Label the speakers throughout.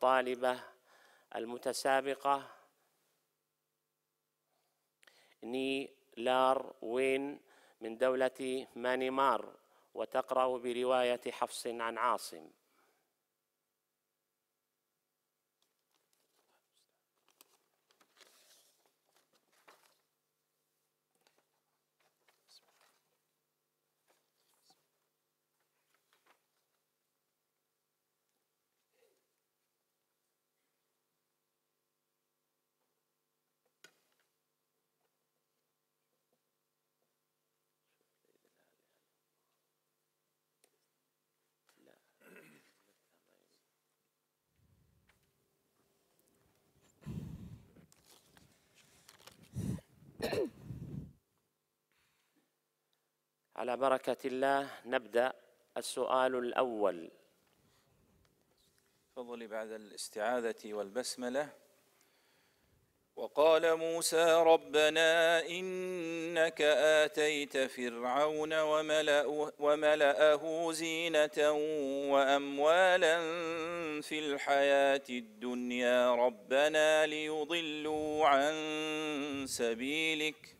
Speaker 1: الطالبة المتسابقة لار وين من دولة مانيمار وتقرأ برواية حفص عن عاصم على بركة الله نبدأ السؤال الأول تفضلي بعد الاستعاذة والبسملة وقال موسى ربنا إنك آتيت فرعون وملأه, وملأه زينة وأموالا في الحياة الدنيا ربنا ليضلوا عن سبيلك ۖ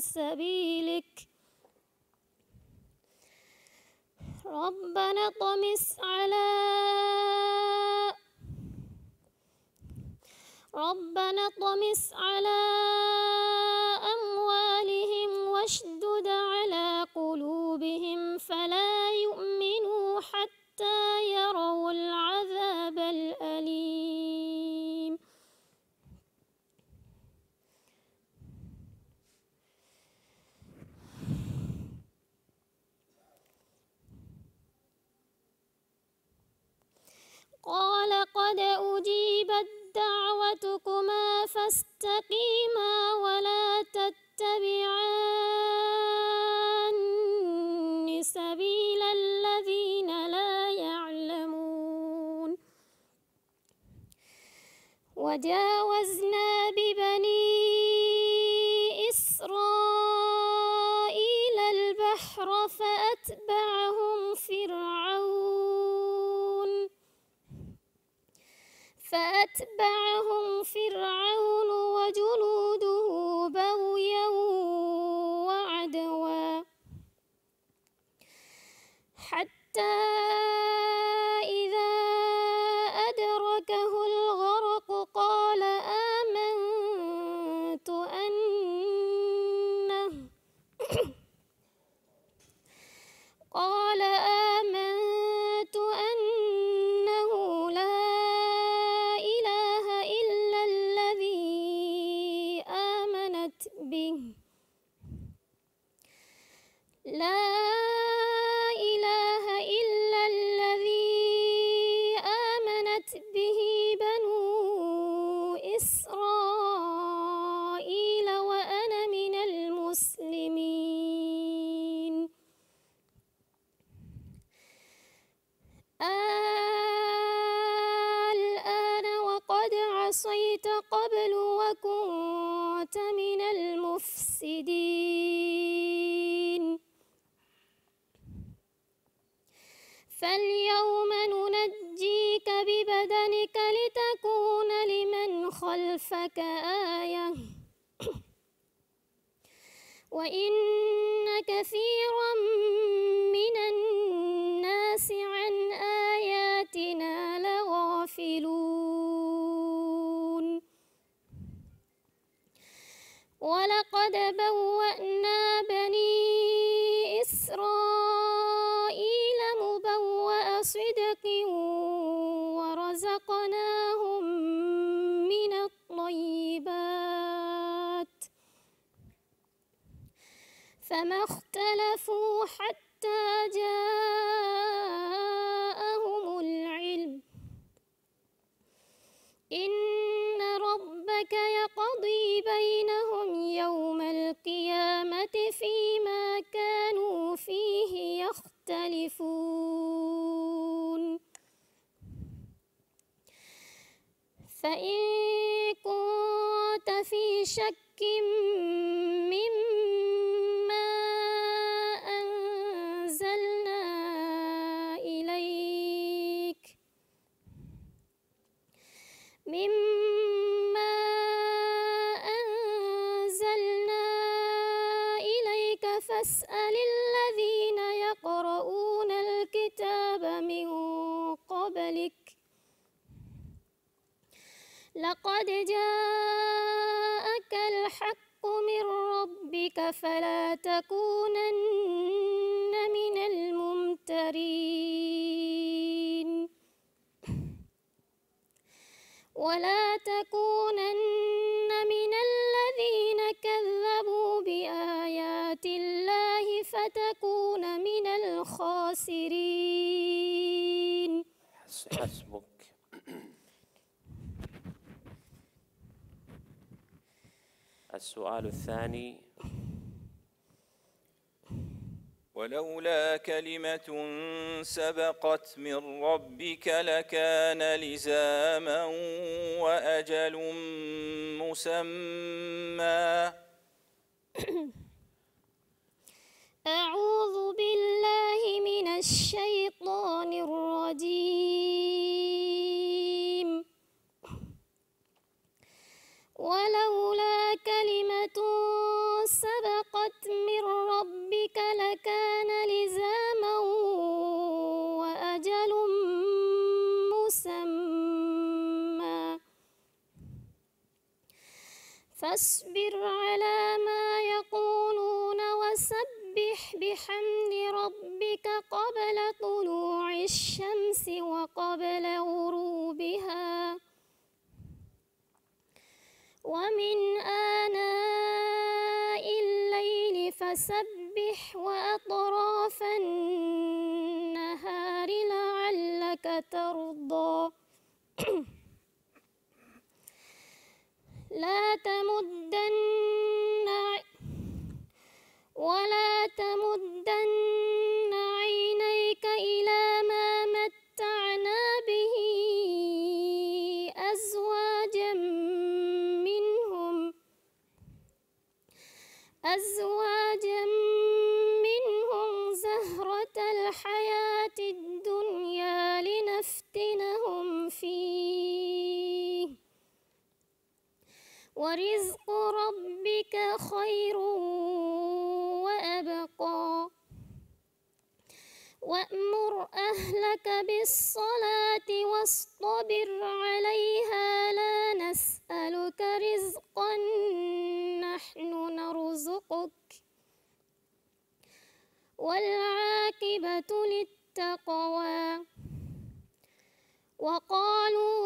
Speaker 1: سبيلك ربنا طمس على ربنا طمس على أموالهم واشدد على قلوبهم فلا يؤمنوا حتى يروا العذاب الأليم قد أجيبت دعوتكما فاستقيما ولا تتبعان سبيل الذين لا يعلمون وجاوزنا فأتبعهم فرعون وجنود وبرأت من المفسدين فاليوم ننجيك ببدنك لتكون لمن خلفك آية وإن كثيرا من الناس عن آياتنا لغافلون ولقد بوأنا بني إسرائيل مبوأ صدق ورزقناهم من الطيبات فما اختلفوا حتى جاءوا يختلفون فإن كنت في شك مما أنزلنا إليك مما من قبلك لقد جاءك الحق من ربك فلا تكونن من الممترين ولا تكونن من الذين كذبوا بآيات الله فتكون من الخاسرين حسبك السؤال الثاني ولولا كلمة سبقت من ربك لكان لزاما وأجل مسمى أعوذ بالله من الشيطان الرجيم ولولا فاصبر على ما يقولون وسبح بحمد ربك قبل طلوع الشمس وقبل غروبها ومن آناء الليل فسبح وأطراف النهار لعلك ترضى لا تمدن ولا تمدن عينيك إلى ما متعنا به أزواجا منهم أزواجا منهم زهرة الحياة الدنيا لنفتنهم فيه ورزق ربك خير وأبقى وأمر أهلك بالصلاة واصطبر عليها لا نسألك رزقا نحن نرزقك والعاقبة للتقوى وقالوا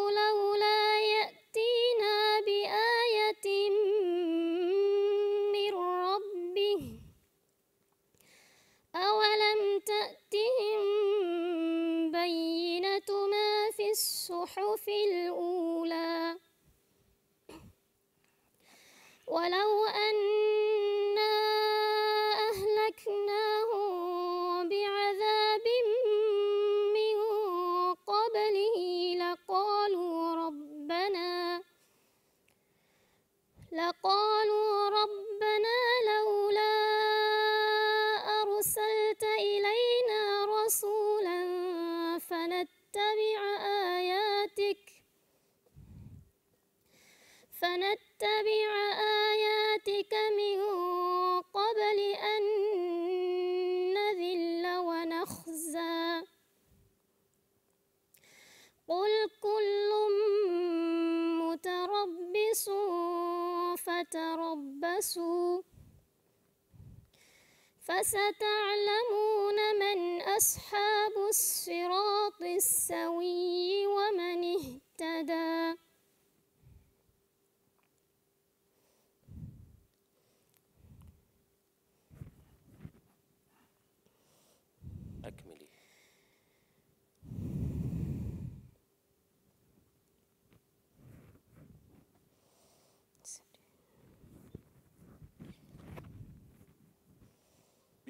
Speaker 1: لقالوا ربنا لولا أرسلت إلينا رسولا فنتبع آياتك فنتبع تربصوا فستعلمون من أصحاب الصراط السوي ومن اهتدى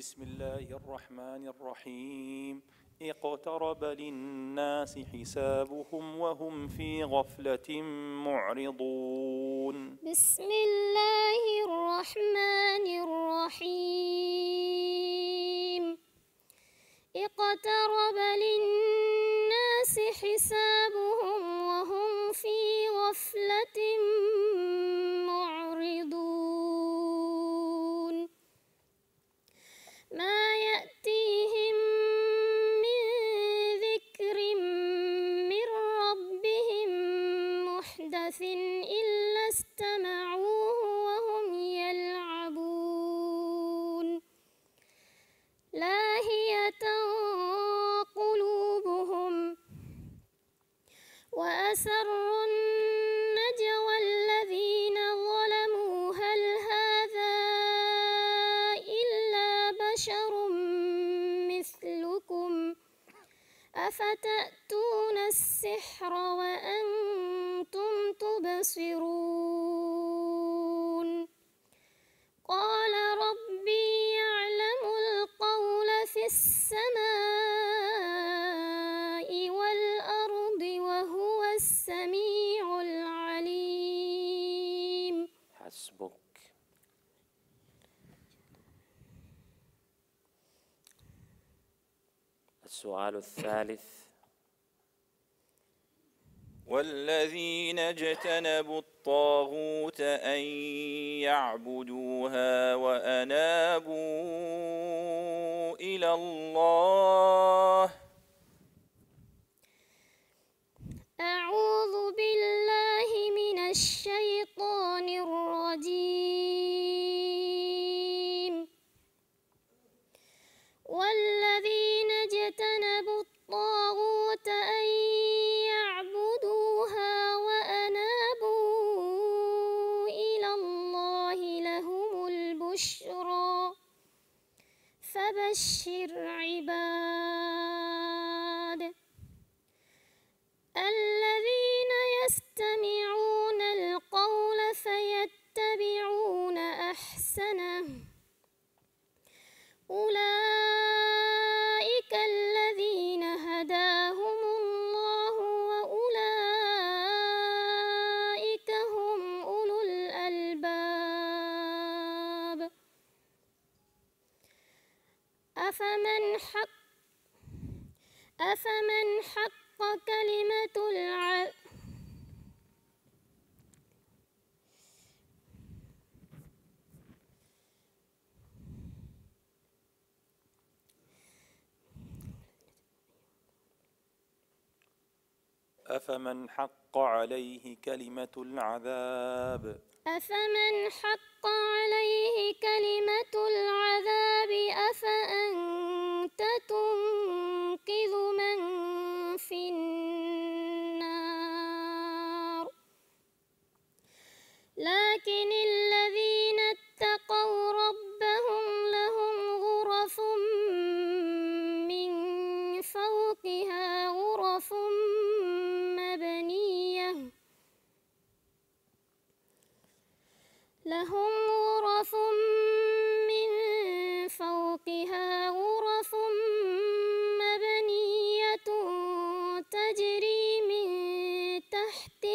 Speaker 1: بسم الله الرحمن الرحيم اقترب للناس حسابهم وهم في غفلة معرضون بسم الله الرحمن الرحيم اقترب للناس حسابهم وهم في غفلة معرضون وأسروا النجوى الذين ظلموا هل هذا إلا بشر مثلكم أفتأتون السحر وأنتم تبصرون السؤال الثالث والذين اجتنبوا الطاغوت أن يعبدوها وأنابوا إلى الله أعوذ بالله من الشيطان الرجيم والذين اجتنبوا الطاغوت أن يعبدوها وأنابوا إلى الله لهم البشرى فبشر عباد أفمن حق أفمن حق كلمة العذاب أفمن حق عليه كلمة العذاب أفمن حق عليه كلمة العذاب أفأنت تنقذ من في النار لكن って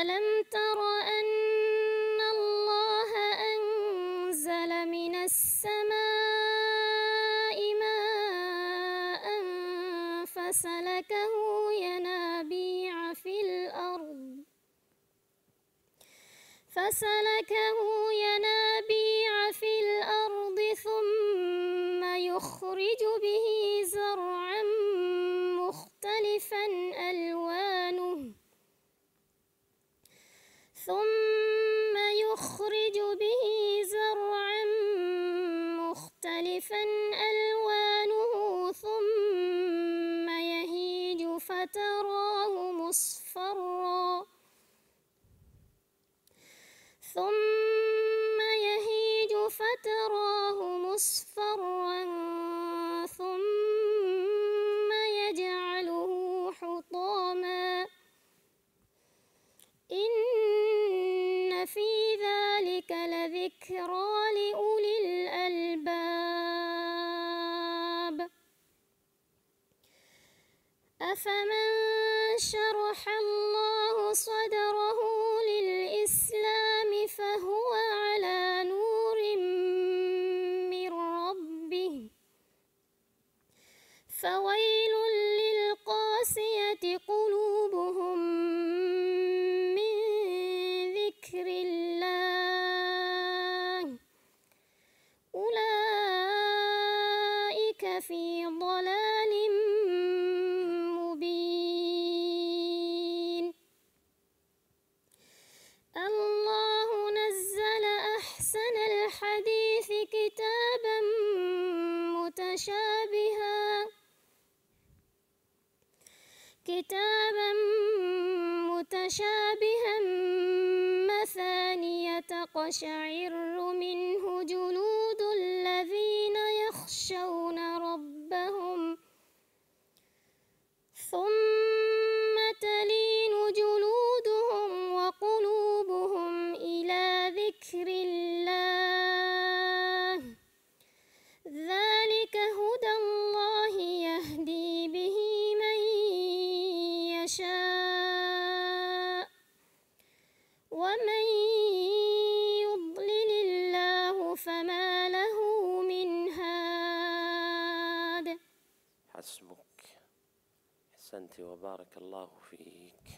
Speaker 1: ألم تر أن الله أنزل من السماء ماء فسلكه ينابيع في الأرض فسلكه ينابيع في الأرض ثم يخرج به مختلفا ألوانه ثم يهيج فتراه مصفرا ثم يهيج فتراه مصفرا ثم يجعله حطاما إن في أفمن شرح الله صدره للإسلام فهو على نور من ربه فويل متشابها مثانية قشعر أحسنت وبارك الله فيك